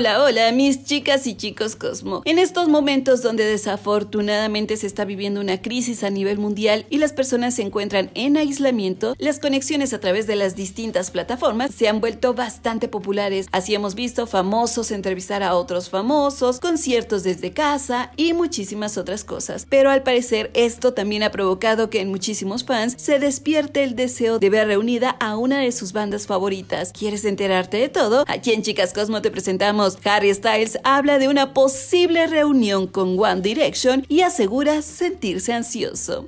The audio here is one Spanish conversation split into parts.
Hola, hola, mis chicas y chicos Cosmo. En estos momentos donde desafortunadamente se está viviendo una crisis a nivel mundial y las personas se encuentran en aislamiento, las conexiones a través de las distintas plataformas se han vuelto bastante populares. Así hemos visto famosos entrevistar a otros famosos, conciertos desde casa y muchísimas otras cosas. Pero al parecer esto también ha provocado que en muchísimos fans se despierte el deseo de ver reunida a una de sus bandas favoritas. ¿Quieres enterarte de todo? Aquí en Chicas Cosmo te presentamos Harry Styles habla de una posible reunión con One Direction y asegura sentirse ansioso.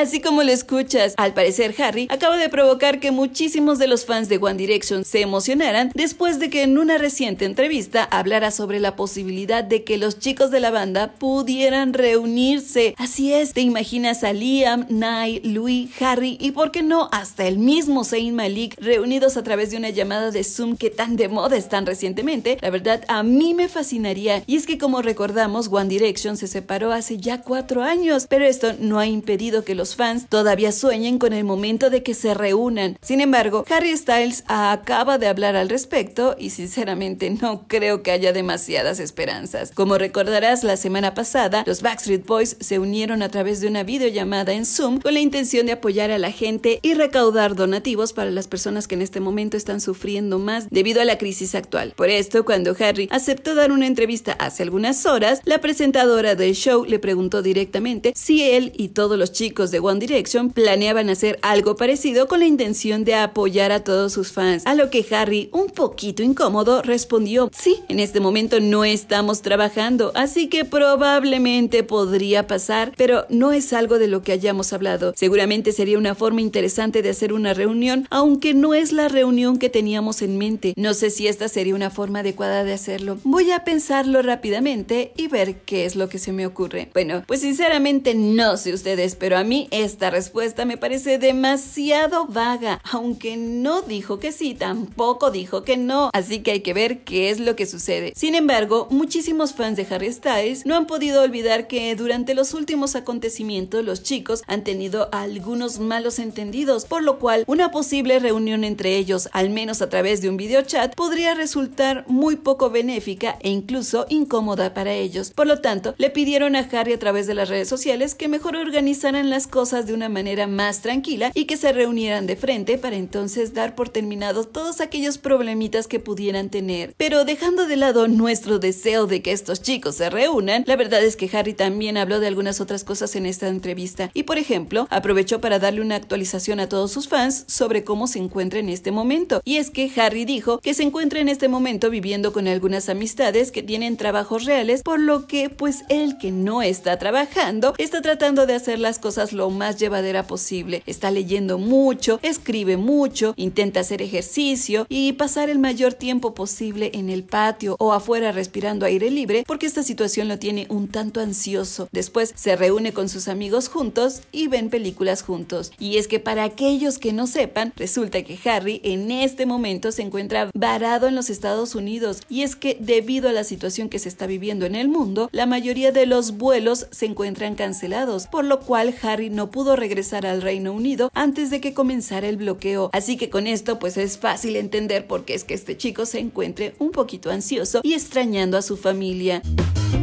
Así como lo escuchas, al parecer Harry acaba de provocar que muchísimos de los fans de One Direction se emocionaran después de que en una reciente entrevista hablara sobre la posibilidad de que los chicos de la banda pudieran reunirse. Así es, te imaginas a Liam, Nai, Louis, Harry y por qué no hasta el mismo Zayn Malik reunidos a través de una llamada de Zoom que tan de moda están recientemente. La verdad a mí me fascinaría y es que como recordamos One Direction se separó hace ya cuatro años, pero esto no ha impedido que los fans todavía sueñan con el momento de que se reúnan. Sin embargo, Harry Styles acaba de hablar al respecto y sinceramente no creo que haya demasiadas esperanzas. Como recordarás, la semana pasada los Backstreet Boys se unieron a través de una videollamada en Zoom con la intención de apoyar a la gente y recaudar donativos para las personas que en este momento están sufriendo más debido a la crisis actual. Por esto, cuando Harry aceptó dar una entrevista hace algunas horas, la presentadora del show le preguntó directamente si él y todos los chicos de One Direction planeaban hacer algo parecido con la intención de apoyar a todos sus fans, a lo que Harry, un poquito incómodo, respondió, sí, en este momento no estamos trabajando, así que probablemente podría pasar, pero no es algo de lo que hayamos hablado. Seguramente sería una forma interesante de hacer una reunión, aunque no es la reunión que teníamos en mente. No sé si esta sería una forma adecuada de hacerlo. Voy a pensarlo rápidamente y ver qué es lo que se me ocurre. Bueno, pues sinceramente no sé ustedes, pero a mí esta respuesta me parece demasiado vaga, aunque no dijo que sí, tampoco dijo que no, así que hay que ver qué es lo que sucede. Sin embargo, muchísimos fans de Harry Styles no han podido olvidar que durante los últimos acontecimientos los chicos han tenido algunos malos entendidos, por lo cual una posible reunión entre ellos, al menos a través de un video chat, podría resultar muy poco benéfica e incluso incómoda para ellos. Por lo tanto, le pidieron a Harry a través de las redes sociales que mejor organizaran las cosas de una manera más tranquila y que se reunieran de frente para entonces dar por terminado todos aquellos problemitas que pudieran tener. Pero dejando de lado nuestro deseo de que estos chicos se reúnan, la verdad es que Harry también habló de algunas otras cosas en esta entrevista y por ejemplo aprovechó para darle una actualización a todos sus fans sobre cómo se encuentra en este momento. Y es que Harry dijo que se encuentra en este momento viviendo con algunas amistades que tienen trabajos reales, por lo que pues él que no está trabajando está tratando de hacer las cosas lo más llevadera posible. Está leyendo mucho, escribe mucho, intenta hacer ejercicio y pasar el mayor tiempo posible en el patio o afuera respirando aire libre porque esta situación lo tiene un tanto ansioso. Después se reúne con sus amigos juntos y ven películas juntos. Y es que para aquellos que no sepan, resulta que Harry en este momento se encuentra varado en los Estados Unidos y es que debido a la situación que se está viviendo en el mundo, la mayoría de los vuelos se encuentran cancelados, por lo cual Harry no pudo regresar al Reino Unido antes de que comenzara el bloqueo. Así que con esto pues es fácil entender por qué es que este chico se encuentre un poquito ansioso y extrañando a su familia.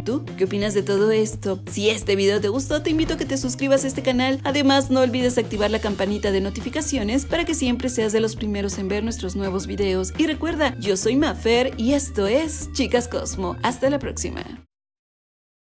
¿Tú qué opinas de todo esto? Si este video te gustó, te invito a que te suscribas a este canal. Además, no olvides activar la campanita de notificaciones para que siempre seas de los primeros en ver nuestros nuevos videos. Y recuerda, yo soy Mafer y esto es Chicas Cosmo. Hasta la próxima.